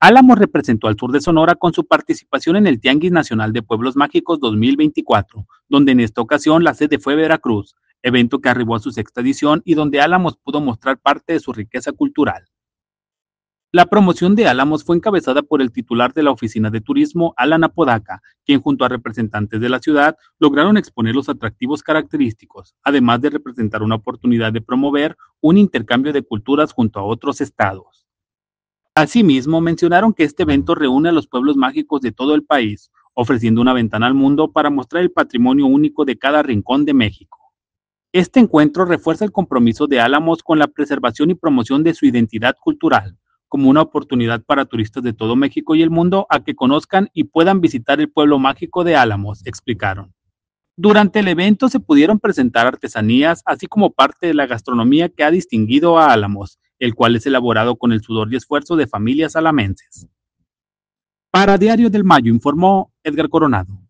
Álamos representó al sur de Sonora con su participación en el Tianguis Nacional de Pueblos Mágicos 2024, donde en esta ocasión la sede fue Veracruz, evento que arribó a su sexta edición y donde Álamos pudo mostrar parte de su riqueza cultural. La promoción de Álamos fue encabezada por el titular de la Oficina de Turismo, Alan Apodaca, quien junto a representantes de la ciudad lograron exponer los atractivos característicos, además de representar una oportunidad de promover un intercambio de culturas junto a otros estados. Asimismo, mencionaron que este evento reúne a los pueblos mágicos de todo el país, ofreciendo una ventana al mundo para mostrar el patrimonio único de cada rincón de México. Este encuentro refuerza el compromiso de Álamos con la preservación y promoción de su identidad cultural, como una oportunidad para turistas de todo México y el mundo a que conozcan y puedan visitar el pueblo mágico de Álamos, explicaron. Durante el evento se pudieron presentar artesanías, así como parte de la gastronomía que ha distinguido a Álamos, el cual es elaborado con el sudor y esfuerzo de familias alamenses. Para Diario del Mayo informó Edgar Coronado.